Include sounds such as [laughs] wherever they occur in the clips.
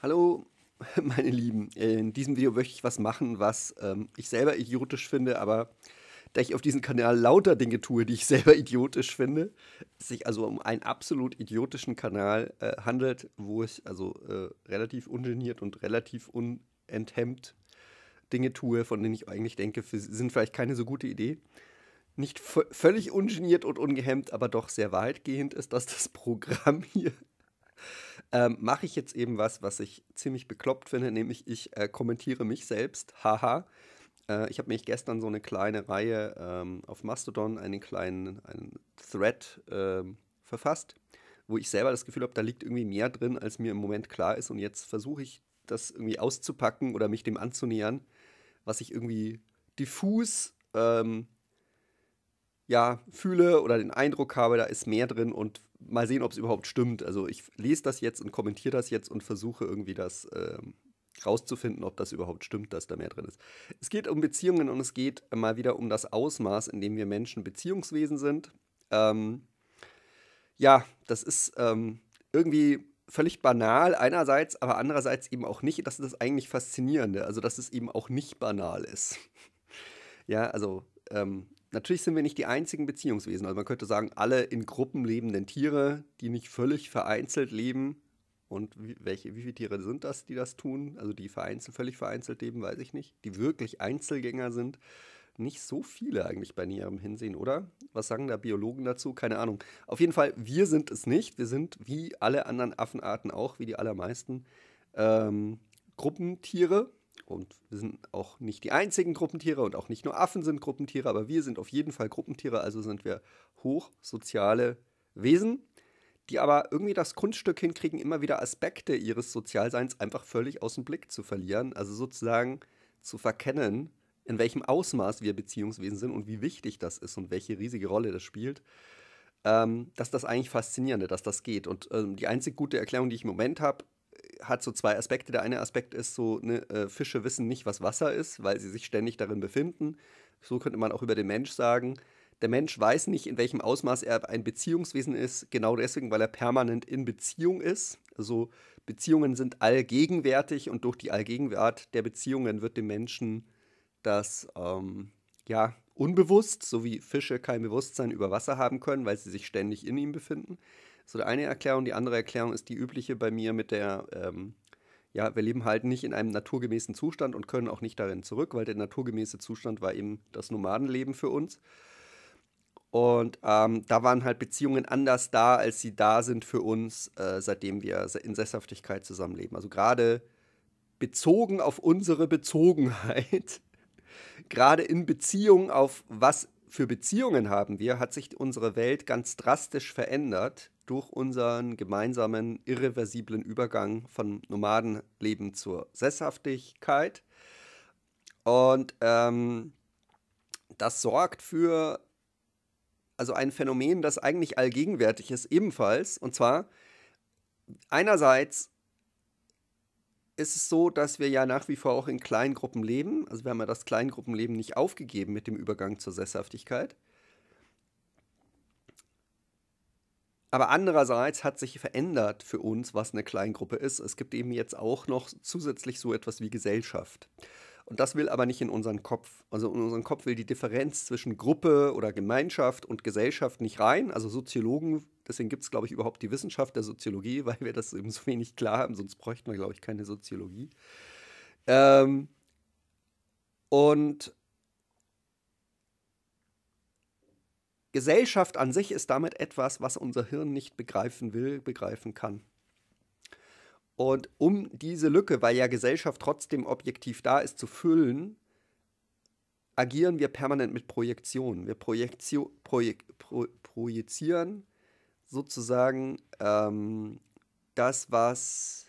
Hallo, [laughs] meine Lieben. In diesem Video möchte ich was machen, was ähm, ich selber idiotisch finde, aber da ich auf diesem Kanal lauter Dinge tue, die ich [laughs] selber idiotisch finde, es sich also um einen absolut idiotischen Kanal äh, handelt, wo ich also äh, relativ ungeniert und relativ unenthemmt Dinge tue, von denen ich eigentlich denke, sind vielleicht keine so gute Idee. Nicht völlig ungeniert und ungehemmt, aber doch sehr weitgehend ist dass das Programm hier ähm, mache ich jetzt eben was, was ich ziemlich bekloppt finde, nämlich ich äh, kommentiere mich selbst. Haha. Äh, ich habe mich gestern so eine kleine Reihe ähm, auf Mastodon, einen kleinen einen Thread ähm, verfasst, wo ich selber das Gefühl habe, da liegt irgendwie mehr drin, als mir im Moment klar ist. Und jetzt versuche ich, das irgendwie auszupacken oder mich dem anzunähern, was ich irgendwie diffus ähm, ja, fühle oder den Eindruck habe, da ist mehr drin und mal sehen, ob es überhaupt stimmt. Also ich lese das jetzt und kommentiere das jetzt und versuche irgendwie das ähm, rauszufinden, ob das überhaupt stimmt, dass da mehr drin ist. Es geht um Beziehungen und es geht mal wieder um das Ausmaß, in dem wir Menschen Beziehungswesen sind. Ähm, ja, das ist ähm, irgendwie völlig banal einerseits, aber andererseits eben auch nicht. Das ist das eigentlich Faszinierende, also dass es eben auch nicht banal ist. [laughs] ja, also ähm, natürlich sind wir nicht die einzigen Beziehungswesen. Also man könnte sagen, alle in Gruppen lebenden Tiere, die nicht völlig vereinzelt leben. Und wie, welche, wie viele Tiere sind das, die das tun? Also die vereinzelt, völlig vereinzelt leben, weiß ich nicht. Die wirklich Einzelgänger sind. Nicht so viele eigentlich bei näherem Hinsehen, oder? Was sagen da Biologen dazu? Keine Ahnung. Auf jeden Fall, wir sind es nicht. Wir sind wie alle anderen Affenarten auch, wie die allermeisten ähm, Gruppentiere und wir sind auch nicht die einzigen Gruppentiere und auch nicht nur Affen sind Gruppentiere, aber wir sind auf jeden Fall Gruppentiere, also sind wir hochsoziale Wesen, die aber irgendwie das Kunststück hinkriegen, immer wieder Aspekte ihres Sozialseins einfach völlig aus dem Blick zu verlieren, also sozusagen zu verkennen, in welchem Ausmaß wir Beziehungswesen sind und wie wichtig das ist und welche riesige Rolle das spielt. Ähm, dass das eigentlich faszinierende, dass das geht. Und ähm, die einzig gute Erklärung, die ich im Moment habe, hat so zwei Aspekte. Der eine Aspekt ist so, ne, äh, Fische wissen nicht, was Wasser ist, weil sie sich ständig darin befinden. So könnte man auch über den Mensch sagen. Der Mensch weiß nicht, in welchem Ausmaß er ein Beziehungswesen ist, genau deswegen, weil er permanent in Beziehung ist. Also Beziehungen sind allgegenwärtig und durch die Allgegenwart der Beziehungen wird dem Menschen das ähm, ja unbewusst, so wie Fische kein Bewusstsein über Wasser haben können, weil sie sich ständig in ihm befinden. So eine Erklärung. Die andere Erklärung ist die übliche bei mir mit der, ähm, ja, wir leben halt nicht in einem naturgemäßen Zustand und können auch nicht darin zurück, weil der naturgemäße Zustand war eben das Nomadenleben für uns. Und ähm, da waren halt Beziehungen anders da, als sie da sind für uns, äh, seitdem wir in Sesshaftigkeit zusammenleben. Also gerade bezogen auf unsere Bezogenheit, [laughs] gerade in Beziehung auf was für Beziehungen haben wir, hat sich unsere Welt ganz drastisch verändert durch unseren gemeinsamen irreversiblen Übergang von Nomadenleben zur Sesshaftigkeit. Und ähm, das sorgt für also ein Phänomen, das eigentlich allgegenwärtig ist, ebenfalls. Und zwar, einerseits ist es so, dass wir ja nach wie vor auch in Kleingruppen leben. Also wir haben ja das Kleingruppenleben nicht aufgegeben mit dem Übergang zur Sesshaftigkeit. Aber andererseits hat sich verändert für uns, was eine Kleingruppe ist. Es gibt eben jetzt auch noch zusätzlich so etwas wie Gesellschaft. Und das will aber nicht in unseren Kopf. Also in unseren Kopf will die Differenz zwischen Gruppe oder Gemeinschaft und Gesellschaft nicht rein. Also Soziologen, deswegen gibt es, glaube ich, überhaupt die Wissenschaft der Soziologie, [laughs] weil wir das eben so wenig klar haben, sonst bräuchten wir, glaube ich, keine Soziologie. Ähm und Gesellschaft an sich ist damit etwas, was unser Hirn nicht begreifen will, begreifen kann. Und um diese Lücke, weil ja Gesellschaft trotzdem objektiv da ist, zu füllen, agieren wir permanent mit Projektionen. Wir Projektio Projek Pro projizieren sozusagen ähm, das, was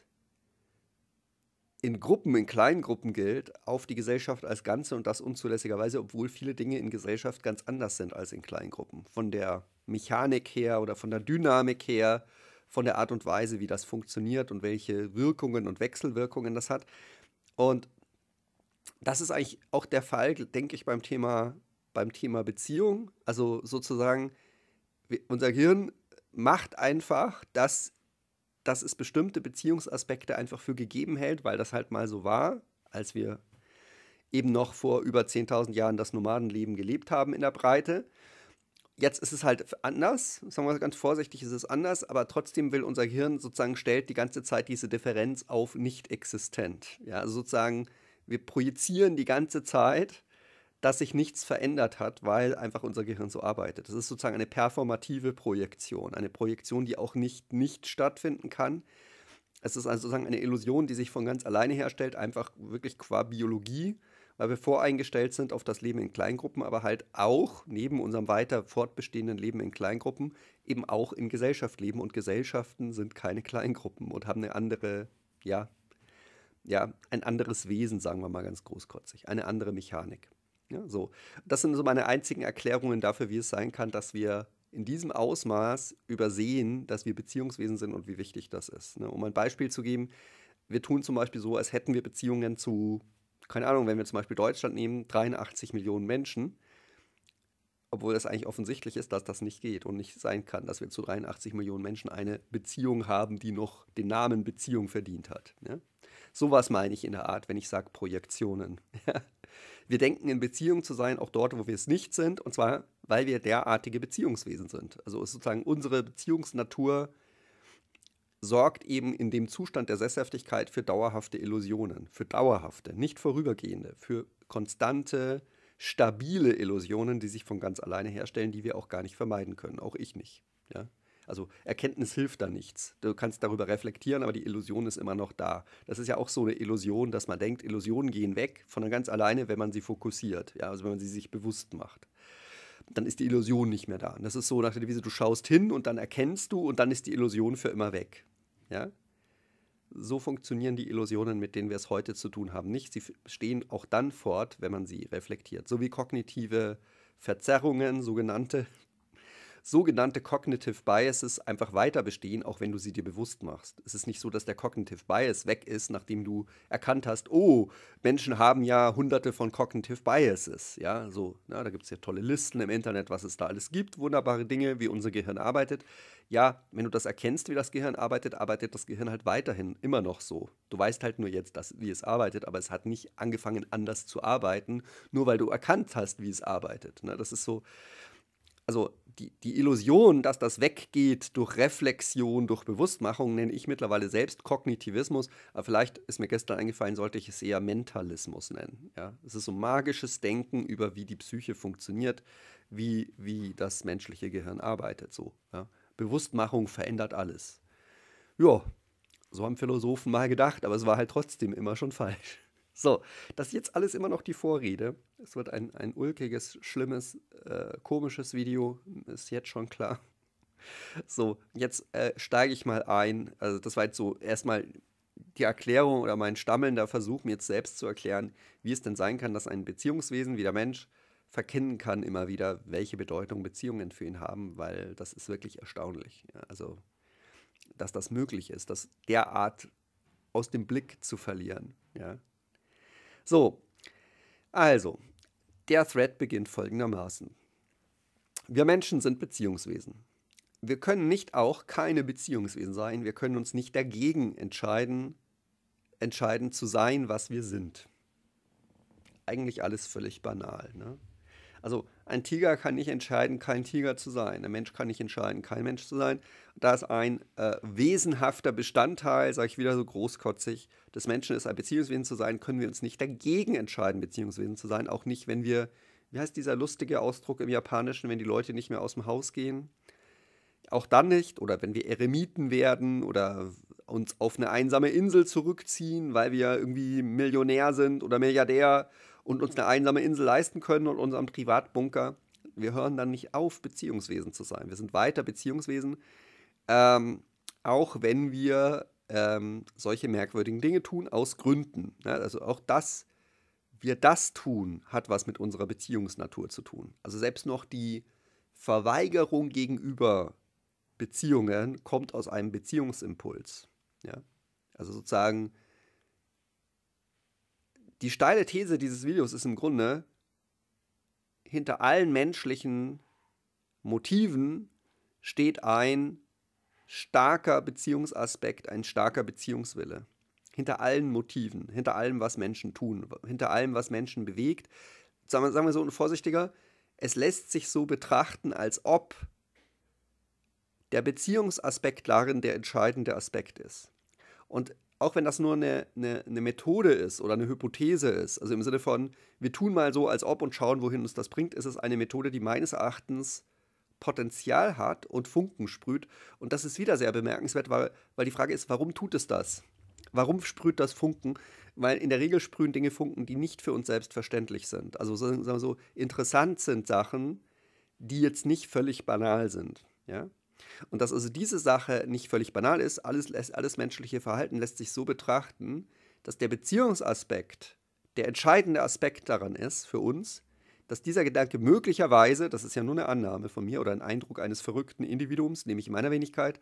in Gruppen, in kleinen Gruppen gilt, auf die Gesellschaft als Ganze und das unzulässigerweise, obwohl viele Dinge in Gesellschaft ganz anders sind als in kleinen Gruppen. Von der Mechanik her oder von der Dynamik her, von der Art und Weise, wie das funktioniert und welche Wirkungen und Wechselwirkungen das hat. Und das ist eigentlich auch der Fall, denke ich, beim Thema, beim Thema Beziehung. Also sozusagen, unser Gehirn macht einfach, dass dass es bestimmte Beziehungsaspekte einfach für gegeben hält, weil das halt mal so war, als wir eben noch vor über 10.000 Jahren das Nomadenleben gelebt haben in der Breite. Jetzt ist es halt anders, sagen wir ganz vorsichtig, ist es anders, aber trotzdem will unser Gehirn sozusagen stellt die ganze Zeit diese Differenz auf nicht existent. Ja, also sozusagen, wir projizieren die ganze Zeit dass sich nichts verändert hat, weil einfach unser Gehirn so arbeitet. Das ist sozusagen eine performative Projektion, eine Projektion, die auch nicht nicht stattfinden kann. Es ist also sozusagen eine Illusion, die sich von ganz alleine herstellt, einfach wirklich qua Biologie, weil wir voreingestellt sind auf das Leben in Kleingruppen, aber halt auch neben unserem weiter fortbestehenden Leben in Kleingruppen eben auch in Gesellschaft leben und Gesellschaften sind keine Kleingruppen und haben eine andere, ja, ja, ein anderes Wesen, sagen wir mal ganz großkotzig, eine andere Mechanik. Ja, so. Das sind so meine einzigen Erklärungen dafür, wie es sein kann, dass wir in diesem Ausmaß übersehen, dass wir Beziehungswesen sind und wie wichtig das ist. Ne? Um ein Beispiel zu geben, wir tun zum Beispiel so, als hätten wir Beziehungen zu, keine Ahnung, wenn wir zum Beispiel Deutschland nehmen, 83 Millionen Menschen, obwohl das eigentlich offensichtlich ist, dass das nicht geht und nicht sein kann, dass wir zu 83 Millionen Menschen eine Beziehung haben, die noch den Namen Beziehung verdient hat. Ne? Sowas meine ich in der Art, wenn ich sage Projektionen. [laughs] wir denken in Beziehung zu sein, auch dort, wo wir es nicht sind, und zwar, weil wir derartige Beziehungswesen sind. Also ist sozusagen unsere Beziehungsnatur sorgt eben in dem Zustand der Sesshaftigkeit für dauerhafte Illusionen, für dauerhafte, nicht vorübergehende, für konstante, stabile Illusionen, die sich von ganz alleine herstellen, die wir auch gar nicht vermeiden können, auch ich nicht. Ja? Also Erkenntnis hilft da nichts. Du kannst darüber reflektieren, aber die Illusion ist immer noch da. Das ist ja auch so eine Illusion, dass man denkt, Illusionen gehen weg von ganz alleine, wenn man sie fokussiert, ja, also wenn man sie sich bewusst macht dann ist die Illusion nicht mehr da. Und das ist so nach der Devise, du schaust hin und dann erkennst du und dann ist die Illusion für immer weg. Ja? So funktionieren die Illusionen, mit denen wir es heute zu tun haben, nicht. Sie stehen auch dann fort, wenn man sie reflektiert. So wie kognitive Verzerrungen, sogenannte, sogenannte Cognitive Biases einfach weiter bestehen, auch wenn du sie dir bewusst machst. Es ist nicht so, dass der Cognitive Bias weg ist, nachdem du erkannt hast, oh, Menschen haben ja hunderte von Cognitive Biases. Ja, so, na, da gibt es ja tolle Listen im Internet, was es da alles gibt, wunderbare Dinge, wie unser Gehirn arbeitet. Ja, wenn du das erkennst, wie das Gehirn arbeitet, arbeitet das Gehirn halt weiterhin immer noch so. Du weißt halt nur jetzt, dass, wie es arbeitet, aber es hat nicht angefangen, anders zu arbeiten, nur weil du erkannt hast, wie es arbeitet. Na, ne? das ist so, also die, die Illusion, dass das weggeht durch Reflexion, durch Bewusstmachung, nenne ich mittlerweile selbst Kognitivismus. Aber vielleicht ist mir gestern eingefallen, sollte ich es eher Mentalismus nennen. Ja? Es ist so magisches Denken über, wie die Psyche funktioniert, wie, wie das menschliche Gehirn arbeitet. So, ja? Bewusstmachung verändert alles. Ja, so haben Philosophen mal gedacht, aber es war halt trotzdem immer schon falsch. So, das ist jetzt alles immer noch die Vorrede. Es wird ein, ein ulkiges, schlimmes, äh, komisches Video, ist jetzt schon klar. So, jetzt äh, steige ich mal ein. Also, das war jetzt so erstmal die Erklärung oder mein stammelnder Versuch, mir jetzt selbst zu erklären, wie es denn sein kann, dass ein Beziehungswesen wie der Mensch verkennen kann immer wieder, welche Bedeutung Beziehungen für ihn haben, weil das ist wirklich erstaunlich. Also, dass das möglich ist, das derart aus dem Blick zu verlieren. Ja, so, also, der Thread beginnt folgendermaßen. Wir Menschen sind Beziehungswesen. Wir können nicht auch keine Beziehungswesen sein. Wir können uns nicht dagegen entscheiden, entscheiden zu sein, was wir sind. Eigentlich alles völlig banal. Ne? Also ein Tiger kann nicht entscheiden, kein Tiger zu sein. Ein Mensch kann nicht entscheiden, kein Mensch zu sein. Da ist ein äh, wesenhafter Bestandteil, sage ich wieder so großkotzig, des Menschen ist, ein Beziehungswesen zu sein, können wir uns nicht dagegen entscheiden, Beziehungswesen zu sein. Auch nicht, wenn wir, wie heißt dieser lustige Ausdruck im Japanischen, wenn die Leute nicht mehr aus dem Haus gehen? Auch dann nicht. Oder wenn wir Eremiten werden oder uns auf eine einsame Insel zurückziehen, weil wir irgendwie Millionär sind oder Milliardär und uns eine einsame Insel leisten können und unserem Privatbunker. Wir hören dann nicht auf, Beziehungswesen zu sein. Wir sind weiter Beziehungswesen, ähm, auch wenn wir ähm, solche merkwürdigen Dinge tun, aus Gründen. Ja, ne? also auch das, wir das tun, hat was mit unserer Beziehungsnatur zu tun. Also selbst noch die Verweigerung gegenüber Beziehungen kommt aus einem Beziehungsimpuls. Ja? Also sozusagen die steile These dieses Videos ist im Grunde, hinter allen menschlichen Motiven steht ein starker Beziehungsaspekt, ein starker Beziehungswille. Hinter allen Motiven, hinter allem, was Menschen tun, hinter allem, was Menschen bewegt. Sagen wir, so ein vorsichtiger, es lässt sich so betrachten, als ob der Beziehungsaspekt darin der entscheidende Aspekt ist. Und auch wenn das nur eine, eine, eine, Methode ist oder eine Hypothese ist, also im Sinne von, wir tun mal so, als ob und schauen, wohin uns das bringt, ist es eine Methode, die meines Erachtens Potenzial hat und Funken sprüht. Und das ist wieder sehr bemerkenswert, weil, weil die Frage ist, warum tut es das? Warum sprüht das Funken? Weil in der Regel sprühen Dinge Funken, die nicht für uns selbstverständlich sind. Also sagen wir so, interessant sind Sachen, die jetzt nicht völlig banal sind. Ja? Und dass also diese Sache nicht völlig banal ist, alles, alles menschliche Verhalten lässt sich so betrachten, dass der Beziehungsaspekt der entscheidende Aspekt daran ist für uns, dass dieser Gedanke möglicherweise, das ist ja nur eine Annahme von mir oder ein Eindruck eines verrückten Individuums, nämlich meiner Wenigkeit,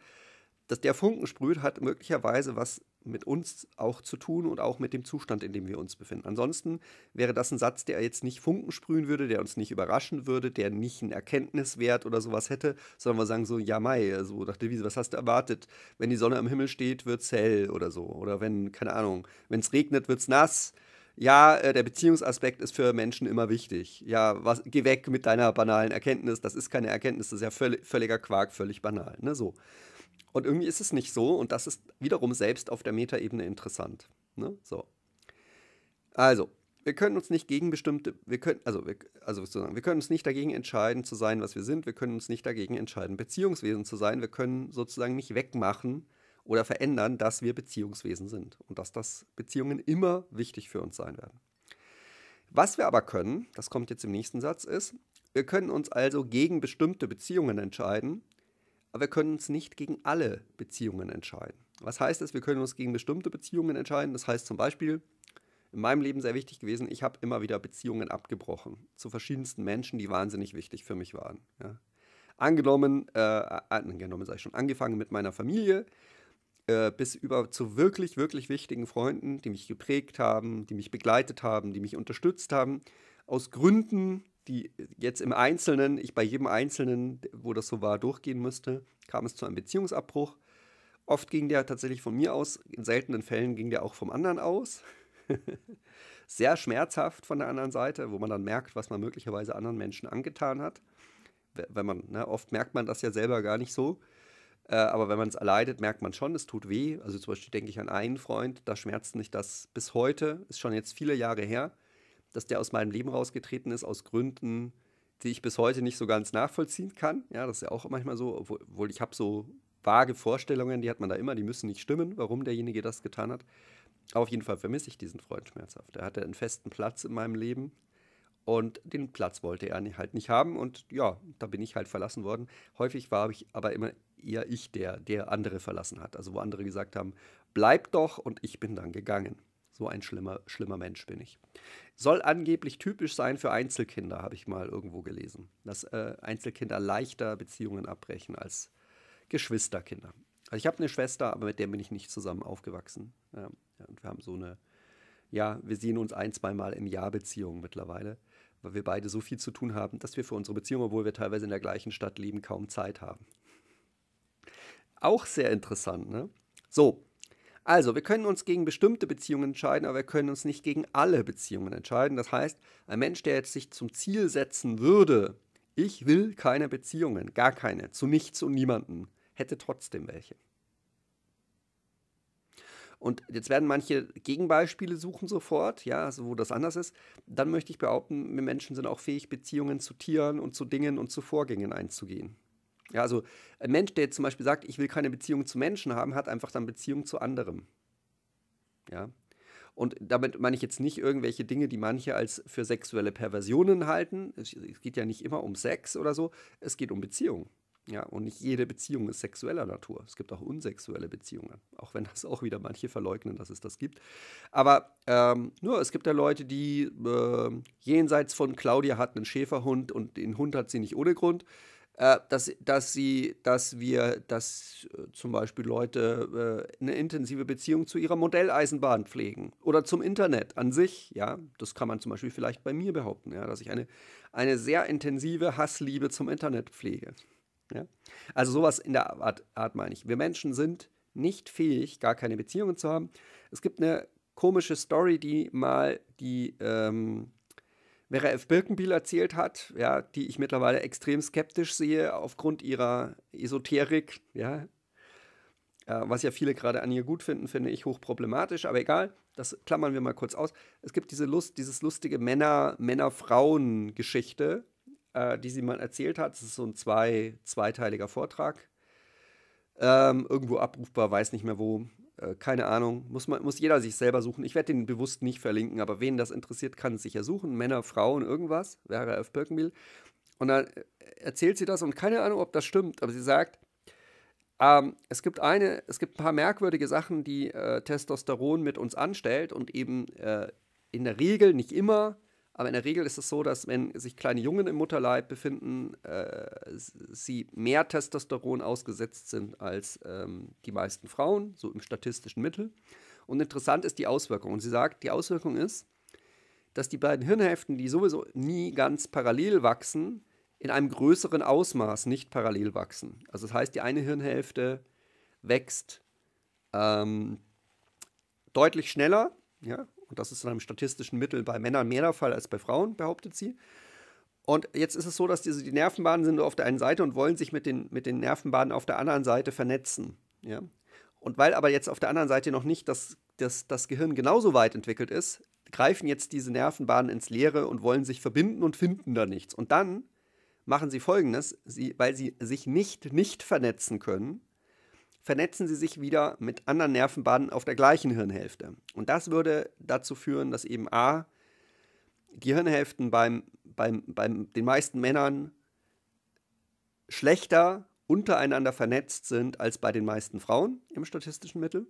dass der Funken sprüht, hat möglicherweise was mit uns auch zu tun und auch mit dem Zustand, in dem wir uns befinden. Ansonsten wäre das ein Satz, der jetzt nicht Funken sprühen würde, der uns nicht überraschen würde, der nicht einen Erkenntniswert oder sowas hätte, sondern wir sagen so, ja mai, also, nach der was hast du erwartet? Wenn die Sonne am Himmel steht, wird es hell oder so. Oder wenn, keine Ahnung, wenn es regnet, wird es nass. Ja, äh, der Beziehungsaspekt ist für Menschen immer wichtig. Ja, was, geh weg mit deiner banalen Erkenntnis, das ist keine Erkenntnis, das ist ja völl, völliger Quark, völlig banal. Ne, so. Und irgendwie ist es nicht so und das ist wiederum selbst auf der Metaebene interessant. Ne? So. Also, wir können uns nicht gegen bestimmte, wir können, also, wir, also sozusagen, wir können uns nicht dagegen entscheiden, zu sein, was wir sind. Wir können uns nicht dagegen entscheiden, Beziehungswesen zu sein. Wir können sozusagen nicht wegmachen oder verändern, dass wir Beziehungswesen sind und dass das Beziehungen immer wichtig für uns sein werden. Was wir aber können, das kommt jetzt im nächsten Satz, ist, wir können uns also gegen bestimmte Beziehungen entscheiden aber wir können uns nicht gegen alle Beziehungen entscheiden. Was heißt das? Wir können uns gegen bestimmte Beziehungen entscheiden. Das heißt zum Beispiel, in meinem Leben sehr wichtig gewesen, ich habe immer wieder Beziehungen abgebrochen zu verschiedensten Menschen, die wahnsinnig wichtig für mich waren. Ja. Angenommen, äh, äh, äh angenommen sei ich schon, angefangen mit meiner Familie, äh, bis über zu wirklich, wirklich wichtigen Freunden, die mich geprägt haben, die mich begleitet haben, die mich unterstützt haben, aus Gründen, die jetzt im Einzelnen, ich bei jedem Einzelnen, wo das so war, durchgehen müsste, kam es zu einem Beziehungsabbruch. Oft ging der tatsächlich von mir aus, in seltenen Fällen ging der auch vom anderen aus. [laughs] Sehr schmerzhaft von der anderen Seite, wo man dann merkt, was man möglicherweise anderen Menschen angetan hat. Wenn man, ne, oft merkt man das ja selber gar nicht so. Äh, aber wenn man es erleidet, merkt man schon, es tut weh. Also zum Beispiel denke ich an einen Freund, da schmerzt mich das bis heute, ist schon jetzt viele Jahre her dass der aus meinem Leben rausgetreten ist, aus Gründen, die ich bis heute nicht so ganz nachvollziehen kann. Ja, das ist ja auch manchmal so, obwohl ich habe so vage Vorstellungen, die hat man da immer, die müssen nicht stimmen, warum derjenige das getan hat. auf jeden Fall vermisse ich diesen Freund schmerzhaft. Er hatte einen festen Platz in meinem Leben und den Platz wollte er halt nicht haben und ja, da bin ich halt verlassen worden. Häufig war ich aber immer eher ich, der, der andere verlassen hat. Also wo andere gesagt haben, bleib doch und ich bin dann gegangen. So ein schlimmer, schlimmer Mensch bin ich. Soll angeblich typisch sein für Einzelkinder, habe ich mal irgendwo gelesen. Dass äh, Einzelkinder leichter Beziehungen abbrechen als Geschwisterkinder. Also ich habe eine Schwester, aber mit der bin ich nicht zusammen aufgewachsen. Ja, und wir haben so eine, ja, wir sehen uns ein, zweimal im Jahr Beziehung mittlerweile, weil wir beide so viel zu tun haben, dass wir für unsere Beziehung, obwohl wir teilweise in der gleichen Stadt leben, kaum Zeit haben. Auch sehr interessant, ne? So, also, wir können uns gegen bestimmte Beziehungen entscheiden, aber wir können uns nicht gegen alle Beziehungen entscheiden. Das heißt, ein Mensch, der jetzt sich zum Ziel setzen würde, ich will keine Beziehungen, gar keine, zu nichts und niemanden, hätte trotzdem welche. Und jetzt werden manche Gegenbeispiele suchen sofort, ja, also wo das anders ist. Dann möchte ich behaupten, wir Menschen sind auch fähig, Beziehungen zu Tieren und zu Dingen und zu Vorgängen einzugehen. Ja, also ein Mensch, der jetzt zum Beispiel sagt, ich will keine Beziehung zu Menschen haben, hat einfach dann Beziehung zu anderem. Ja. Und damit meine ich jetzt nicht irgendwelche Dinge, die manche als für sexuelle Perversionen halten. Es geht ja nicht immer um Sex oder so, es geht um Beziehungen. Ja, und nicht jede Beziehung ist sexueller Natur. Es gibt auch unsexuelle Beziehungen, auch wenn das auch wieder manche verleugnen, dass es das gibt. Aber ähm, nur, es gibt ja Leute, die äh, jenseits von Claudia hat einen Schäferhund und den Hund hat sie nicht ohne Grund. Äh, dass, dass, sie, dass wir, dass äh, zum Beispiel Leute äh, eine intensive Beziehung zu ihrer Modelleisenbahn pflegen oder zum Internet an sich, ja, das kann man zum Beispiel vielleicht bei mir behaupten, ja, dass ich eine, eine sehr intensive Hassliebe zum Internet pflege. Ja? Also sowas in der Art, Art meine ich. Wir Menschen sind nicht fähig, gar keine Beziehungen zu haben. Es gibt eine komische Story, die mal die ähm, Vera F. Birkenbiel erzählt hat, ja, die ich mittlerweile extrem skeptisch sehe aufgrund ihrer Esoterik, ja, äh, was ja viele gerade an ihr gut finden, finde ich hochproblematisch, aber egal, das klammern wir mal kurz aus. Es gibt diese Lust, dieses lustige Männer, Männer-Frauen-Geschichte, äh, die sie mal erzählt hat. Das ist so ein zwei, zweiteiliger Vortrag. Ähm, irgendwo abrufbar, weiß nicht mehr wo. Äh, keine Ahnung, muss, man, muss jeder sich selber suchen. Ich werde den bewusst nicht verlinken, aber wen das interessiert, kann es sicher suchen. Männer, Frauen, irgendwas, Vera F. Birkenbiel. Und dann äh, erzählt sie das und keine Ahnung, ob das stimmt, aber sie sagt, ähm, es gibt eine, es gibt ein paar merkwürdige Sachen, die äh, Testosteron mit uns anstellt und eben äh, in der Regel, nicht immer, aber in der Regel ist es so, dass wenn sich kleine Jungen im Mutterleib befinden, äh, sie mehr Testosteron ausgesetzt sind als ähm, die meisten Frauen, so im statistischen Mittel. Und interessant ist die Auswirkung. Und sie sagt, die Auswirkung ist, dass die beiden Hirnhälften, die sowieso nie ganz parallel wachsen, in einem größeren Ausmaß nicht parallel wachsen. Also das heißt, die eine Hirnhälfte wächst ähm, deutlich schneller, ja, und das ist in einem statistischen Mittel bei Männern mehr der Fall als bei Frauen, behauptet sie. Und jetzt ist es so, dass diese, die Nervenbahnen sind nur auf der einen Seite und wollen sich mit den, mit den Nervenbahnen auf der anderen Seite vernetzen. Ja? Und weil aber jetzt auf der anderen Seite noch nicht das, das, das Gehirn genauso weit entwickelt ist, greifen jetzt diese Nervenbahnen ins Leere und wollen sich verbinden und finden da nichts. Und dann machen sie folgendes, sie, weil sie sich nicht nicht vernetzen können, vernetzen sie sich wieder mit anderen Nervenbahnen auf der gleichen Hirnhälfte. Und das würde dazu führen, dass eben A, die Hirnhälften beim, beim, beim den meisten Männern schlechter untereinander vernetzt sind als bei den meisten Frauen im statistischen Mittel.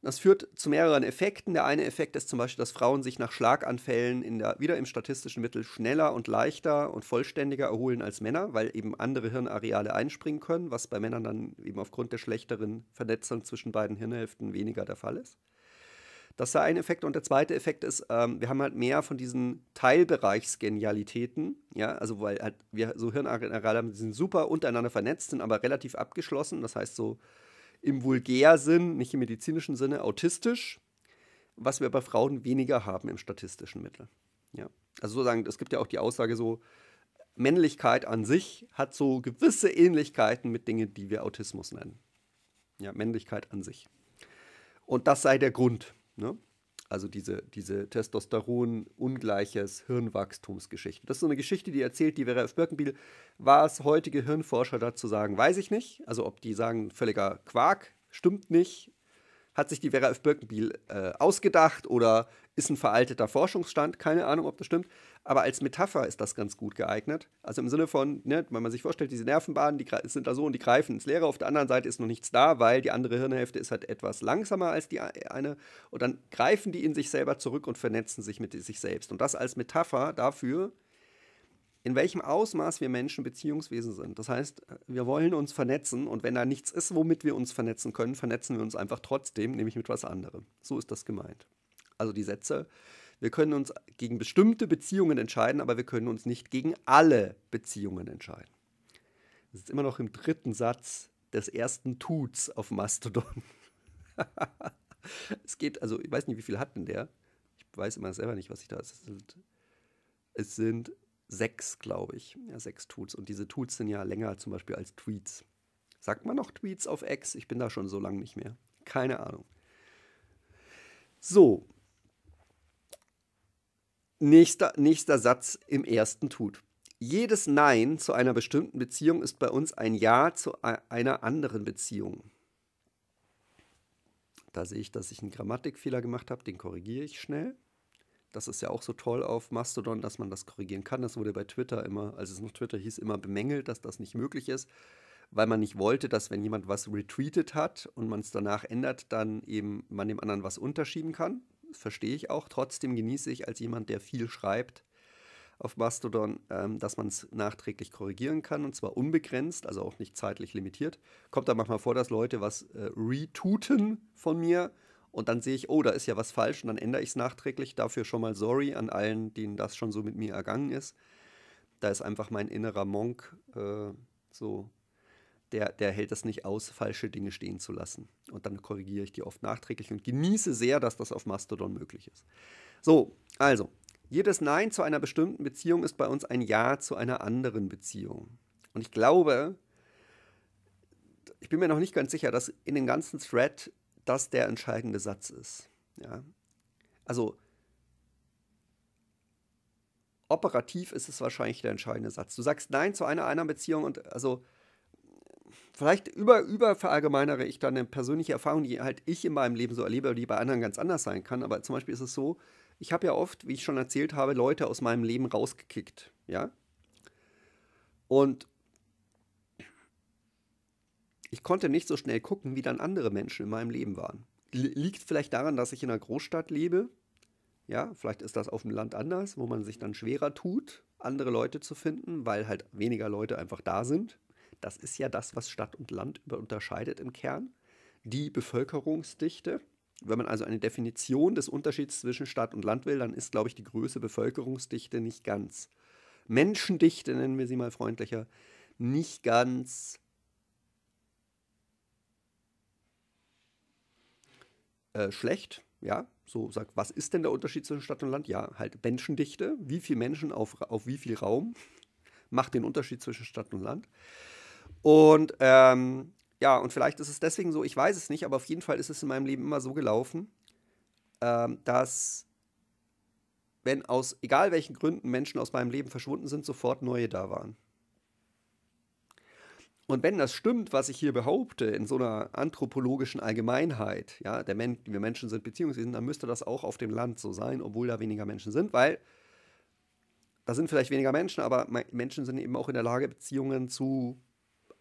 Das führt zu mehreren Effekten. Der eine Effekt ist zum Beispiel, dass Frauen sich nach Schlaganfällen der, wieder im statistischen Mittel schneller und leichter und vollständiger erholen als Männer, weil eben andere Hirnareale einspringen können, was bei Männern dann eben aufgrund der schlechteren Vernetzung zwischen beiden Hirnhälften weniger der Fall ist. Das ist der eine Effekt. Und der zweite Effekt ist, ähm, wir haben halt mehr von diesen Teilbereichsgenialitäten. Ja, also weil halt wir so Hirnareale haben, die sind super untereinander vernetzt, sind aber relativ abgeschlossen. Das heißt, so im Vulgärsinn, nicht im medizinischen Sinne, autistisch, was wir bei Frauen weniger haben im statistischen Mittel. Ja. Also sozusagen, es gibt ja auch die Aussage so, Männlichkeit an sich hat so gewisse Ähnlichkeiten mit Dingen, die wir Autismus nennen. Ja, Männlichkeit an sich. Und das sei der Grund. Ne? also diese, diese Testosteron-ungleiches Hirnwachstumsgeschichte. Das ist so eine Geschichte, die erzählt die Vera F. Birkenbiel. Was heutige Hirnforscher dazu sagen, weiß ich nicht. Also ob die sagen, völliger Quark, stimmt nicht. Hat sich die Vera F. Birkenbiel äh, ausgedacht oder ist ein veralteter Forschungsstand? Keine Ahnung, ob das stimmt aber als Metapher ist das ganz gut geeignet. Also im Sinne von, ne, wenn man sich vorstellt, diese Nervenbahnen, die sind da so und die greifen ins Leere, auf der anderen Seite ist noch nichts da, weil die andere Hirnhälfte ist halt etwas langsamer als die eine und dann greifen die in sich selber zurück und vernetzen sich mit sich selbst. Und das als Metapher dafür, in welchem Ausmaß wir Menschen Beziehungswesen sind. Das heißt, wir wollen uns vernetzen und wenn da nichts ist, womit wir uns vernetzen können, vernetzen wir uns einfach trotzdem, nämlich mit was anderem. So ist das gemeint. Also die Sätze, wir können uns gegen bestimmte Beziehungen entscheiden, aber wir können uns nicht gegen alle Beziehungen entscheiden. Das ist immer noch im dritten Satz des ersten Tuts auf Mastodon. [laughs] es geht, also ich weiß nicht, wie viel hat denn der? Ich weiß immer selber nicht, was ich da Es sind, es sind sechs, glaube ich. Ja, sechs Tuts. Und diese Tuts sind ja länger zum Beispiel als Tweets. Sagt man noch Tweets auf X? Ich bin da schon so lange nicht mehr. Keine Ahnung. So, Nächster, nächster Satz im ersten tut. Jedes Nein zu einer bestimmten Beziehung ist bei uns ein Ja zu einer anderen Beziehung. Da sehe ich, dass ich einen Grammatikfehler gemacht habe, den korrigiere ich schnell. Das ist ja auch so toll auf Mastodon, dass man das korrigieren kann. Das wurde bei Twitter immer, als es noch Twitter hieß, immer bemängelt, dass das nicht möglich ist, weil man nicht wollte, dass wenn jemand was retweetet hat und man es danach ändert, dann eben man dem anderen was unterschieben kann verstehe ich auch. Trotzdem genieße ich als jemand, der viel schreibt auf Mastodon, ähm, dass man es nachträglich korrigieren kann und zwar unbegrenzt, also auch nicht zeitlich limitiert. Kommt da manchmal vor, dass Leute was äh, retooten von mir und dann sehe ich, oh, da ist ja was falsch und dann ändere ich es nachträglich. Dafür schon mal sorry an allen, denen das schon so mit mir ergangen ist. Da ist einfach mein innerer Monk äh, so der, der hält das nicht aus, falsche Dinge stehen zu lassen. Und dann korrigiere ich die oft nachträglich und genieße sehr, dass das auf Mastodon möglich ist. So, also, jedes Nein zu einer bestimmten Beziehung ist bei uns ein Ja zu einer anderen Beziehung. Und ich glaube, ich bin mir noch nicht ganz sicher, dass in dem ganzen Thread das der entscheidende Satz ist. Ja? Also, operativ ist es wahrscheinlich der entscheidende Satz. Du sagst Nein zu einer einer Beziehung und also vielleicht über, überverallgemeinere ich dann eine persönliche Erfahrung, die halt ich in meinem Leben so erlebe, die bei anderen ganz anders sein kann. Aber zum Beispiel ist es so, ich habe ja oft, wie ich schon erzählt habe, Leute aus meinem Leben rausgekickt, ja. Und ich konnte nicht so schnell gucken, wie dann andere Menschen in meinem Leben waren. liegt vielleicht daran, dass ich in einer Großstadt lebe. Ja, vielleicht ist das auf dem Land anders, wo man sich dann schwerer tut, andere Leute zu finden, weil halt weniger Leute einfach da sind. Das ist ja das, was Stadt und Land unterscheidet im Kern. Die Bevölkerungsdichte. Wenn man also eine Definition des Unterschieds zwischen Stadt und Land will, dann ist, glaube ich, die Größe Bevölkerungsdichte nicht ganz. Menschendichte, nennen wir sie mal freundlicher, nicht ganz äh, schlecht. Ja, so sagt, was ist denn der Unterschied zwischen Stadt und Land? Ja, halt Menschendichte. Wie viele Menschen auf, auf wie viel Raum [laughs] macht den Unterschied zwischen Stadt und Land? Und ähm, ja, und vielleicht ist es deswegen so, ich weiß es nicht, aber auf jeden Fall ist es in meinem Leben immer so gelaufen, ähm, dass wenn aus egal welchen Gründen Menschen aus meinem Leben verschwunden sind, sofort neue da waren. Und wenn das stimmt, was ich hier behaupte, in so einer anthropologischen Allgemeinheit, ja, der Men wir Menschen sind Beziehungswesen, dann müsste das auch auf dem Land so sein, obwohl da weniger Menschen sind, weil da sind vielleicht weniger Menschen, aber Menschen sind eben auch in der Lage, Beziehungen zu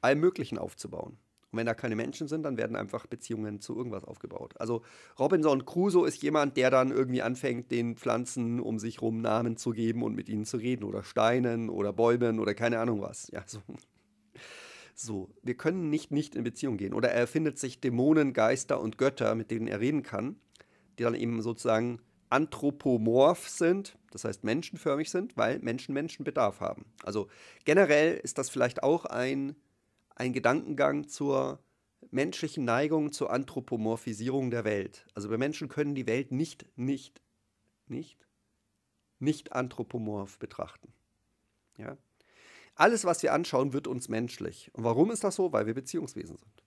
allem Möglichen aufzubauen. Und wenn da keine Menschen sind, dann werden einfach Beziehungen zu irgendwas aufgebaut. Also Robinson Crusoe ist jemand, der dann irgendwie anfängt, den Pflanzen um sich rum Namen zu geben und mit ihnen zu reden oder Steinen oder Bäumen oder keine Ahnung was. Ja, so. so. wir können nicht nicht in Beziehung gehen. Oder er erfindet sich Dämonen, Geister und Götter, mit denen er reden kann, die dann eben sozusagen anthropomorph sind, das heißt menschenförmig sind, weil Menschen Menschenbedarf haben. Also generell ist das vielleicht auch ein ein Gedankengang zur menschlichen Neigung zur Anthropomorphisierung der Welt. Also wir Menschen können die Welt nicht, nicht, nicht, nicht anthropomorph betrachten. Ja? Alles, was wir anschauen, wird uns menschlich. Und warum ist das so? Weil wir Beziehungswesen sind.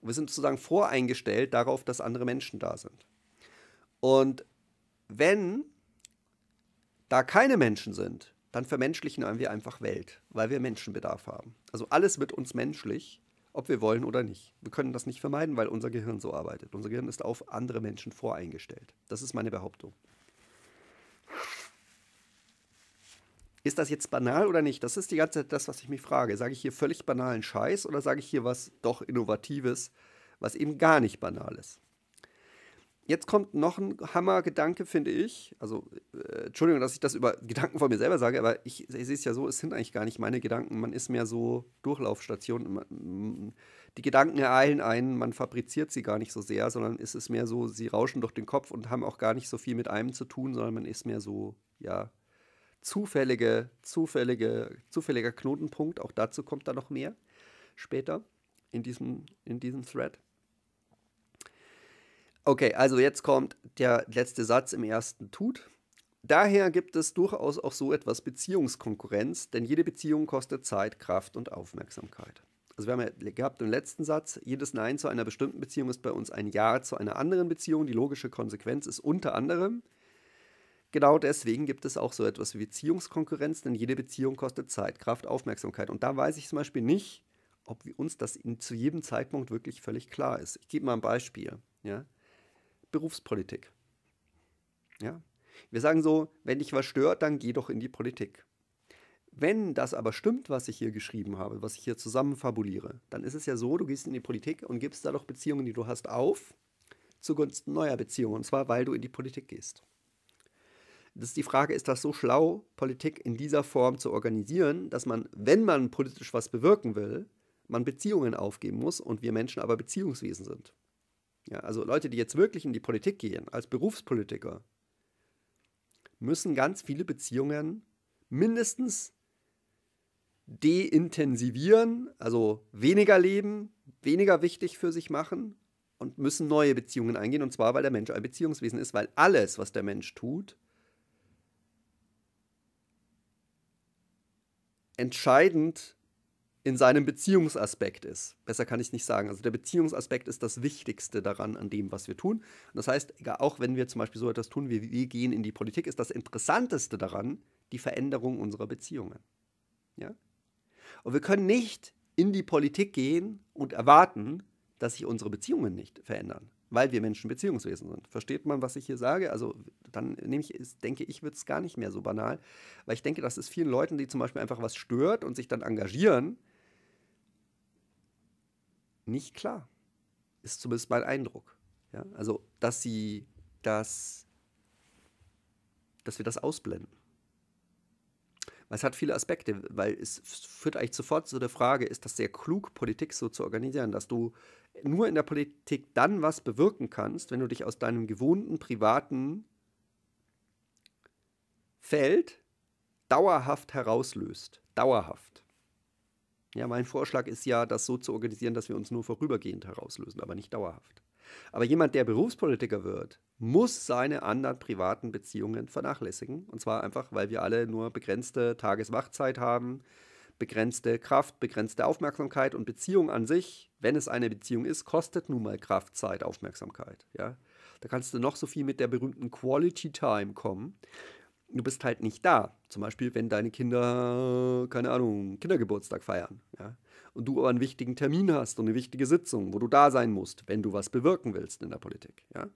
Und wir sind sozusagen voreingestellt darauf, dass andere Menschen da sind. Und wenn da keine Menschen sind, dann vermenschlichen wir einfach Welt, weil wir Menschenbedarf haben. Also alles wird uns menschlich, ob wir wollen oder nicht. Wir können das nicht vermeiden, weil unser Gehirn so arbeitet. Unser Gehirn ist auf andere Menschen voreingestellt. Das ist meine Behauptung. Ist das jetzt banal oder nicht? Das ist die ganze Zeit das, was ich mich frage. Sage ich hier völlig banalen Scheiß oder sage ich hier was doch Innovatives, was eben gar nicht banal ist? Jetzt kommt noch ein Hammergedanke, finde ich. Also, äh, Entschuldigung, dass ich das über Gedanken von mir selber sage, aber ich, ich sehe es ja so, es sind eigentlich gar nicht meine Gedanken. Man ist mehr so Durchlaufstation. die Gedanken ereilen einen, man fabriziert sie gar nicht so sehr, sondern es ist mehr so, sie rauschen durch den Kopf und haben auch gar nicht so viel mit einem zu tun, sondern man ist mehr so, ja, zufällige, zufällige, zufälliger Knotenpunkt. Auch dazu kommt da noch mehr später in diesem, in diesem Thread. Okay, also jetzt kommt der letzte Satz im ersten Tut. Daher gibt es durchaus auch so etwas Beziehungskonkurrenz, denn jede Beziehung kostet Zeit, Kraft und Aufmerksamkeit. Also wir haben ja gehabt im letzten Satz, jedes Nein zu einer bestimmten Beziehung ist bei uns ein Ja zu einer anderen Beziehung. Die logische Konsequenz ist unter anderem, genau deswegen gibt es auch so etwas wie Beziehungskonkurrenz, denn jede Beziehung kostet Zeit, Kraft, Aufmerksamkeit. Und da weiß ich zum Beispiel nicht, ob uns das in, zu jedem Zeitpunkt wirklich völlig klar ist. Ich gebe mal ein Beispiel. Ja? Berufspolitik. Ja? Wir sagen so, wenn dich was stört, dann geh doch in die Politik. Wenn das aber stimmt, was ich hier geschrieben habe, was ich hier zusammenfabuliere, dann ist es ja so, du gehst in die Politik und gibst da doch Beziehungen, die du hast, auf zugunsten neuer Beziehungen, und zwar weil du in die Politik gehst. Das ist die Frage, ist das so schlau, Politik in dieser Form zu organisieren, dass man, wenn man politisch was bewirken will, man Beziehungen aufgeben muss und wir Menschen aber Beziehungswesen sind. Ja, also Leute, die jetzt wirklich in die Politik gehen, als Berufspolitiker, müssen ganz viele Beziehungen mindestens deintensivieren, also weniger leben, weniger wichtig für sich machen und müssen neue Beziehungen eingehen. Und zwar, weil der Mensch ein Beziehungswesen ist, weil alles, was der Mensch tut, entscheidend ist in seinem Beziehungsaspekt ist. Besser kann ich es nicht sagen. Also der Beziehungsaspekt ist das Wichtigste daran, an dem, was wir tun. Und das heißt, auch wenn wir zum Beispiel so etwas tun, wie wir gehen in die Politik, ist das Interessanteste daran die Veränderung unserer Beziehungen. Ja? Und wir können nicht in die Politik gehen und erwarten, dass sich unsere Beziehungen nicht verändern, weil wir Menschen Beziehungswesen sind. Versteht man, was ich hier sage? Also dann nehme ich, denke ich, wird es gar nicht mehr so banal, weil ich denke, dass es vielen Leuten, die zum Beispiel einfach was stört und sich dann engagieren, nicht klar. Ist zumindest mein Eindruck. Ja? Also, dass sie das, dass wir das ausblenden. Weil es hat viele Aspekte, weil es führt eigentlich sofort zu der Frage, ist das sehr klug, Politik so zu organisieren, dass du nur in der Politik dann was bewirken kannst, wenn du dich aus deinem gewohnten privaten Feld dauerhaft herauslöst. Dauerhaft. Ja, mein Vorschlag ist ja, das so zu organisieren, dass wir uns nur vorübergehend herauslösen, aber nicht dauerhaft. Aber jemand, der Berufspolitiker wird, muss seine anderen privaten Beziehungen vernachlässigen. Und zwar einfach, weil wir alle nur begrenzte Tageswachzeit haben, begrenzte Kraft, begrenzte Aufmerksamkeit und Beziehung an sich, wenn es eine Beziehung ist, kostet nun mal Kraft, Zeit, Aufmerksamkeit. Ja? Da kannst du noch so viel mit der berühmten Quality Time kommen du bist halt nicht da. Zum Beispiel, wenn deine Kinder, keine Ahnung, Kindergeburtstag feiern. Ja? Und du aber einen wichtigen Termin hast und eine wichtige Sitzung, wo du da sein musst, wenn du was bewirken willst in der Politik. Ja?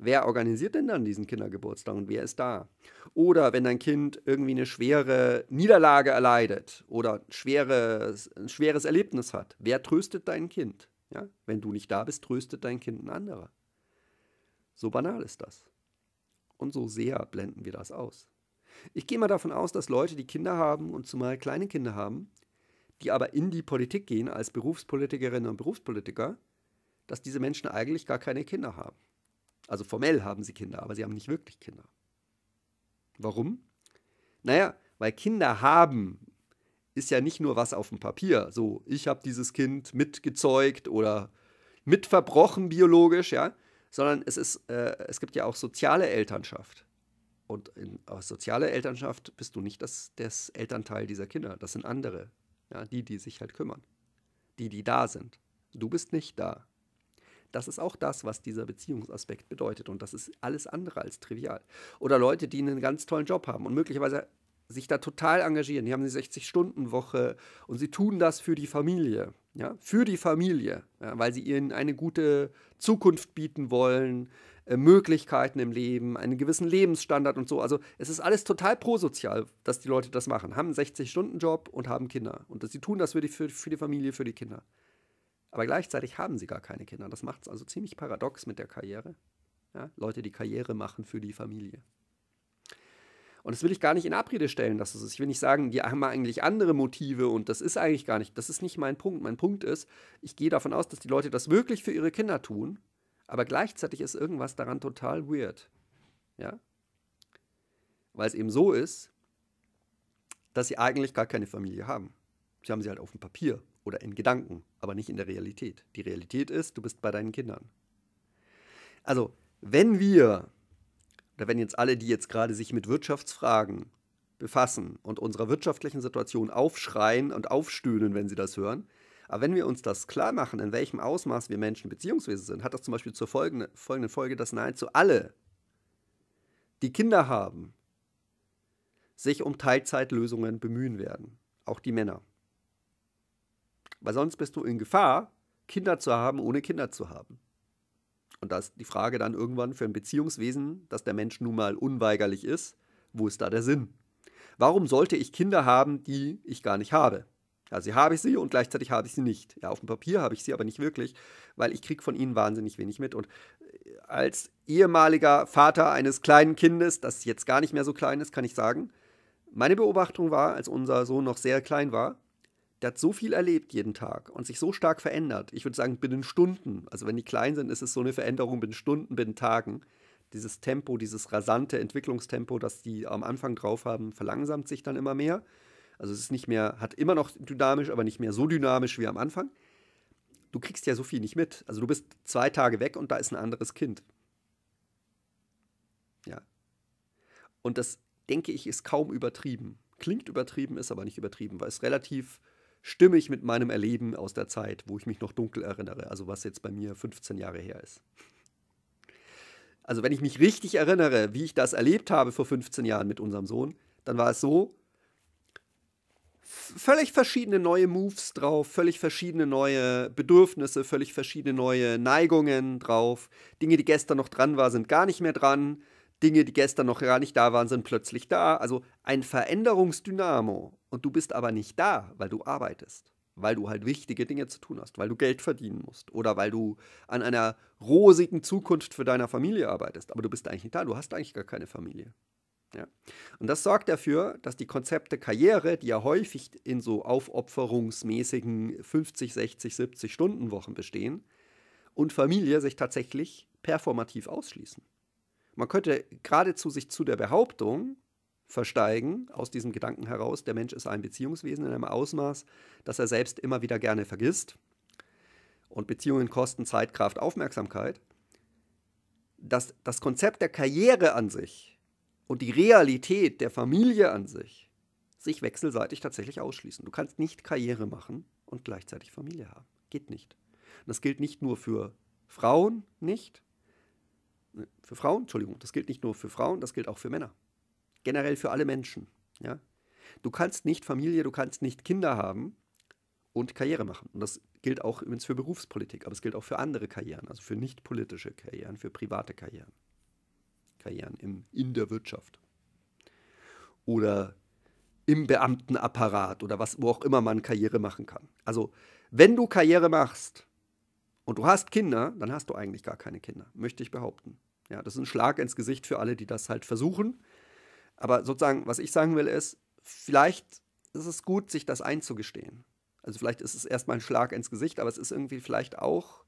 Wer organisiert denn dann diesen Kindergeburtstag und wer ist da? Oder wenn dein Kind irgendwie eine schwere Niederlage erleidet oder ein schweres, ein schweres Erlebnis hat, wer tröstet dein Kind? Ja? Wenn du nicht da bist, tröstet dein Kind ein anderer. So banal ist das und so sehr blenden wir das aus. Ich gehe mal davon aus, dass Leute, die Kinder haben und zumal kleine Kinder haben, die aber in die Politik gehen als Berufspolitikerinnen und Berufspolitiker, dass diese Menschen eigentlich gar keine Kinder haben. Also formell haben sie Kinder, aber sie haben nicht wirklich Kinder. Warum? Naja, weil Kinder haben ist ja nicht nur was auf dem Papier. So, ich habe dieses Kind mitgezeugt oder mitverbrochen biologisch, ja, sondern es, ist, äh, es gibt ja auch soziale Elternschaft. Und in sozialer Elternschaft bist du nicht das, das Elternteil dieser Kinder, das sind andere, ja, die, die sich halt kümmern, die, die da sind. Du bist nicht da. Das ist auch das, was dieser Beziehungsaspekt bedeutet. Und das ist alles andere als trivial. Oder Leute, die einen ganz tollen Job haben und möglicherweise sich da total engagieren. Die haben eine 60-Stunden-Woche und sie tun das für die Familie ja, für die Familie, ja, äh, weil sie ihnen eine gute Zukunft bieten wollen, äh, Möglichkeiten im Leben, einen gewissen Lebensstandard und so. Also es ist alles total prosozial, dass die Leute das machen, haben einen 60-Stunden-Job und haben Kinder. Und sie tun das für die, für, für die Familie, für die Kinder. Aber gleichzeitig haben sie gar keine Kinder. Das macht es also ziemlich paradox mit der Karriere. Ja, Leute, die Karriere machen für die Familie. Und das will ich gar nicht in Abrede stellen, dass es ist. Ich will nicht sagen, die haben eigentlich andere Motive und das ist eigentlich gar nicht. Das ist nicht mein Punkt. Mein Punkt ist, ich gehe davon aus, dass die Leute das wirklich für ihre Kinder tun, aber gleichzeitig ist irgendwas daran total weird. Ja? Weil es eben so ist, dass sie eigentlich gar keine Familie haben. Sie haben sie halt auf dem Papier oder in Gedanken, aber nicht in der Realität. Die Realität ist, du bist bei deinen Kindern. Also, wenn wir oder wenn jetzt alle, die jetzt gerade sich mit Wirtschaftsfragen befassen und unserer wirtschaftlichen Situation aufschreien und aufstöhnen, wenn sie das hören, aber wenn wir uns das klar machen, in welchem Ausmaß wir Menschen Beziehungswesen sind, hat das zum Beispiel zur folgenden, folgenden Folge, dass nahezu alle, die Kinder haben, sich um Teilzeitlösungen bemühen werden. Auch die Männer. Weil sonst bist du in Gefahr, Kinder zu haben, ohne Kinder zu haben. Und da ist die Frage dann irgendwann für ein Beziehungswesen, das der Mensch nun mal unweigerlich ist, wo ist da der Sinn? Warum sollte ich Kinder haben, die ich gar nicht habe? Also habe ich sie und gleichzeitig habe ich sie nicht. Ja, auf dem Papier habe ich sie aber nicht wirklich, weil ich kriege von ihnen wahnsinnig wenig mit. Und äh, als ehemaliger Vater eines kleinen Kindes, das jetzt gar nicht mehr so klein ist, kann ich sagen, meine Beobachtung war, als unser Sohn noch sehr klein war, der hat so viel erlebt jeden Tag und sich so stark verändert. Ich würde sagen, binnen Stunden. Also wenn die klein sind, ist es so eine Veränderung binnen Stunden, binnen Tagen. Dieses Tempo, dieses rasante Entwicklungstempo, das die am Anfang drauf haben, verlangsamt sich dann immer mehr. Also es ist nicht mehr, hat immer noch dynamisch, aber nicht mehr so dynamisch wie am Anfang. Du kriegst ja so viel nicht mit. Also du bist zwei Tage weg und da ist ein anderes Kind. Ja. Und das, denke ich, ist kaum übertrieben. Klingt übertrieben, ist aber nicht übertrieben, weil es relativ stimmig mit meinem Erleben aus der Zeit, wo ich mich noch dunkel erinnere, also was jetzt bei mir 15 Jahre her ist. Also wenn ich mich richtig erinnere, wie ich das erlebt habe vor 15 Jahren mit unserem Sohn, dann war es so, völlig verschiedene neue Moves drauf, völlig verschiedene neue Bedürfnisse, völlig verschiedene neue Neigungen drauf. Dinge, die gestern noch dran waren, sind gar nicht mehr dran. Dinge, die gestern noch gar nicht da waren, sind plötzlich da. Also ein Veränderungsdynamo. Und du bist aber nicht da, weil du arbeitest, weil du halt wichtige Dinge zu tun hast, weil du Geld verdienen musst oder weil du an einer rosigen Zukunft für deine Familie arbeitest. Aber du bist eigentlich nicht da, du hast eigentlich gar keine Familie. Ja. Und das sorgt dafür, dass die Konzepte Karriere, die ja häufig in so aufopferungsmäßigen 50, 60, 70 Stunden Wochen bestehen, und Familie sich tatsächlich performativ ausschließen. Man könnte geradezu sich zu der Behauptung versteigen, aus diesem Gedanken heraus, der Mensch ist ein Beziehungswesen in einem Ausmaß, das er selbst immer wieder gerne vergisst. Und Beziehungen kosten Zeit, Kraft, Aufmerksamkeit. Dass das Konzept der Karriere an sich und die Realität der Familie an sich sich wechselseitig tatsächlich ausschließen. Du kannst nicht Karriere machen und gleichzeitig Familie haben. Geht nicht. Und das gilt nicht nur für Frauen nicht, für Frauen, Entschuldigung, das gilt nicht nur für Frauen, das gilt auch für Männer. Generell für alle Menschen. Ja? Du kannst nicht Familie, du kannst nicht Kinder haben und Karriere machen. Und das gilt auch übrigens für Berufspolitik, aber es gilt auch für andere Karrieren, also für nicht politische Karrieren, für private Karrieren. Karrieren im, in der Wirtschaft. Oder im Beamtenapparat oder was, wo auch immer man Karriere machen kann. Also, wenn du Karriere machst, und du hast Kinder, dann hast du eigentlich gar keine Kinder, möchte ich behaupten. Ja, das ist ein Schlag ins Gesicht für alle, die das halt versuchen. Aber sozusagen, was ich sagen will, ist, vielleicht ist es gut, sich das einzugestehen. Also vielleicht ist es erstmal ein Schlag ins Gesicht, aber es ist irgendwie vielleicht auch,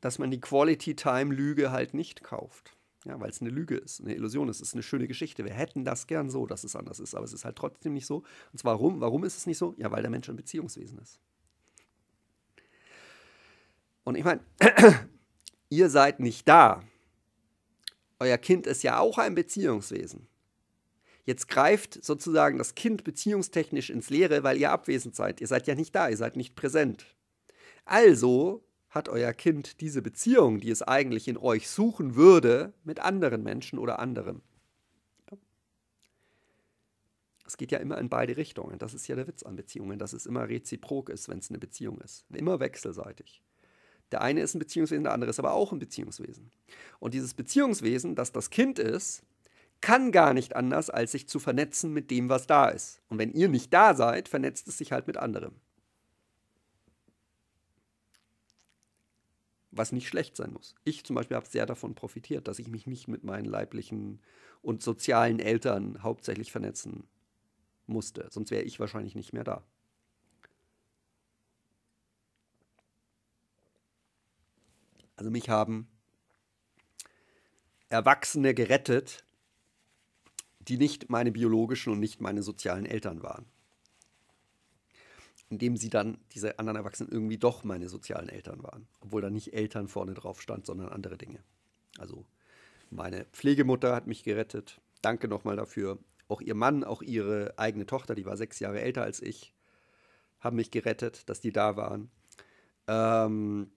dass man die Quality-Time-Lüge halt nicht kauft. Ja, weil es eine Lüge ist, eine Illusion ist, es ist eine schöne Geschichte. Wir hätten das gern so, dass es anders ist, aber es ist halt trotzdem nicht so. Und zwar warum? Warum ist es nicht so? Ja, weil der Mensch ein Beziehungswesen ist. Und ich meine, [clears throat] ihr seid nicht da. Euer Kind ist ja auch ein Beziehungswesen. Jetzt greift sozusagen das Kind beziehungstechnisch ins Leere, weil ihr abwesend seid. Ihr seid ja nicht da, ihr seid nicht präsent. Also hat euer Kind diese Beziehung, die es eigentlich in euch suchen würde, mit anderen Menschen oder anderen. Es geht ja immer in beide Richtungen. Das ist ja der Witz an Beziehungen, dass es immer reziprok ist, wenn es eine Beziehung ist. Immer wechselseitig. Der eine ist ein Beziehungswesen, der andere ist aber auch ein Beziehungswesen. Und dieses Beziehungswesen, das das Kind ist, kann gar nicht anders, als sich zu vernetzen mit dem, was da ist. Und wenn ihr nicht da seid, vernetzt es sich halt mit anderem. Was nicht schlecht sein muss. Ich zum Beispiel habe sehr davon profitiert, dass ich mich nicht mit meinen leiblichen und sozialen Eltern hauptsächlich vernetzen musste. Sonst wäre ich wahrscheinlich nicht mehr da. Also mich haben Erwachsene gerettet, die nicht meine biologischen und nicht meine sozialen Eltern waren. Indem sie dann, diese anderen Erwachsenen, irgendwie doch meine sozialen Eltern waren. Obwohl da nicht Eltern vorne drauf stand, sondern andere Dinge. Also meine Pflegemutter hat mich gerettet. Danke nochmal dafür. Auch ihr Mann, auch ihre eigene Tochter, die war sechs Jahre älter als ich, haben mich gerettet, dass die da waren. Ähm,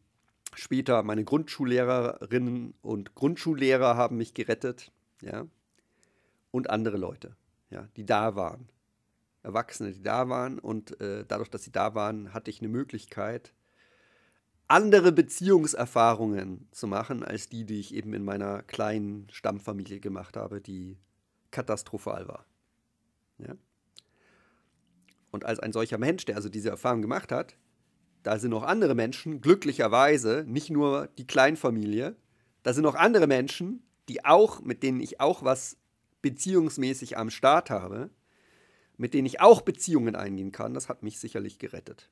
Später meine Grundschullehrerinnen und Grundschullehrer haben mich gerettet, ja. Und andere Leute, ja, die da waren. Erwachsene, die da waren. Und äh, dadurch, dass sie da waren, hatte ich eine Möglichkeit, andere Beziehungserfahrungen zu machen, als die, die ich eben in meiner kleinen Stammfamilie gemacht habe, die katastrophal war. Ja? Und als ein solcher Mensch, der also diese Erfahrung gemacht hat, da sind noch andere Menschen, glücklicherweise, nicht nur die Kleinfamilie, da sind noch andere Menschen, die auch, mit denen ich auch was beziehungsmäßig am Start habe, mit denen ich auch Beziehungen eingehen kann, das hat mich sicherlich gerettet.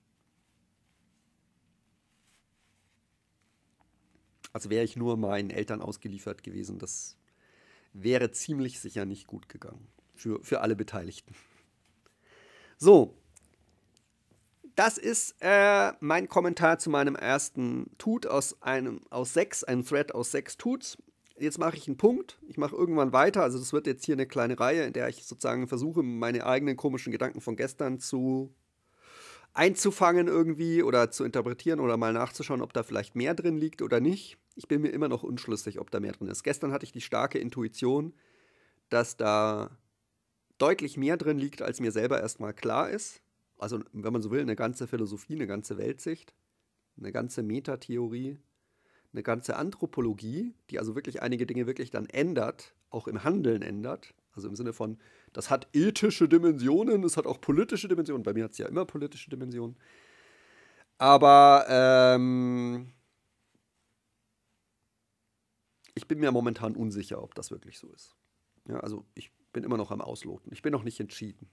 Also wäre ich nur meinen Eltern ausgeliefert gewesen, das wäre ziemlich sicher nicht gut gegangen. Für, für alle Beteiligten. So, das ist äh, mein Kommentar zu meinem ersten Tut aus einem aus sechs, einem Thread aus sechs Tuts. Jetzt mache ich einen Punkt. Ich mache irgendwann weiter. Also das wird jetzt hier eine kleine Reihe, in der ich sozusagen versuche, meine eigenen komischen Gedanken von gestern zu einzufangen irgendwie oder zu interpretieren oder mal nachzuschauen, ob da vielleicht mehr drin liegt oder nicht. Ich bin mir immer noch unschlüssig, ob da mehr drin ist. Gestern hatte ich die starke Intuition, dass da deutlich mehr drin liegt, als mir selber erstmal klar ist also wenn man so will, eine ganze Philosophie, eine ganze Weltsicht, eine ganze Metatheorie, eine ganze Anthropologie, die also wirklich einige Dinge wirklich dann ändert, auch im Handeln ändert. Also im Sinne von, das hat ethische Dimensionen, es hat auch politische Dimensionen. Bei mir hat es ja immer politische Dimensionen. Aber ähm, ich bin mir momentan unsicher, ob das wirklich so ist. Ja, also ich bin immer noch am Ausloten. Ich bin noch nicht entschieden.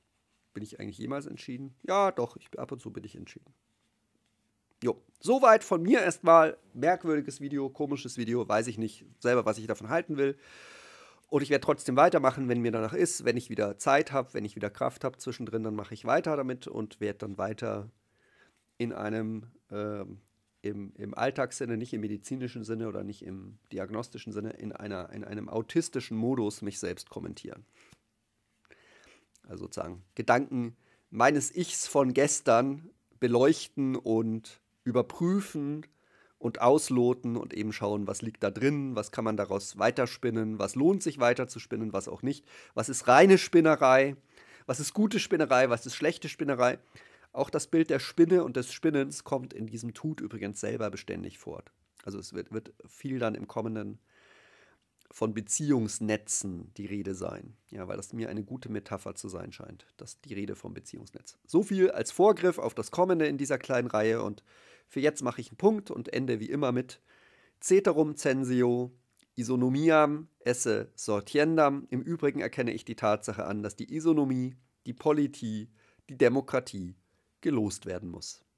Bin ich eigentlich jemals entschieden? Ja, doch, ich, ab und zu bin ich entschieden. Jo, soweit von mir erstmal. Merkwürdiges Video, komisches Video, weiß ich nicht selber, was ich davon halten will. Und ich werde trotzdem weitermachen, wenn mir danach ist, wenn ich wieder Zeit habe, wenn ich wieder Kraft habe zwischendrin, dann mache ich weiter damit und werde dann weiter in einem, äh, im, im Alltagssinne, nicht im medizinischen Sinne oder nicht im diagnostischen Sinne, in, einer, in einem autistischen Modus mich selbst kommentieren. Also sozusagen Gedanken meines Ichs von gestern beleuchten und überprüfen und ausloten und eben schauen, was liegt da drin, was kann man daraus weiterspinnen, was lohnt sich weiterzuspinnen, was auch nicht, was ist reine Spinnerei, was ist gute Spinnerei, was ist schlechte Spinnerei. Auch das Bild der Spinne und des Spinnens kommt in diesem Tut übrigens selber beständig fort. Also es wird, wird viel dann im kommenden von Beziehungsnetzen die Rede sein. Ja, weil das mir eine gute Metapher zu sein scheint, dass die Rede vom Beziehungsnetz. So viel als Vorgriff auf das Kommende in dieser kleinen Reihe und für jetzt mache ich einen Punkt und ende wie immer mit Ceterum censio isonomiam esse sortiendam. Im Übrigen erkenne ich die Tatsache an, dass die Isonomie, die Politie, die Demokratie gelost werden muss.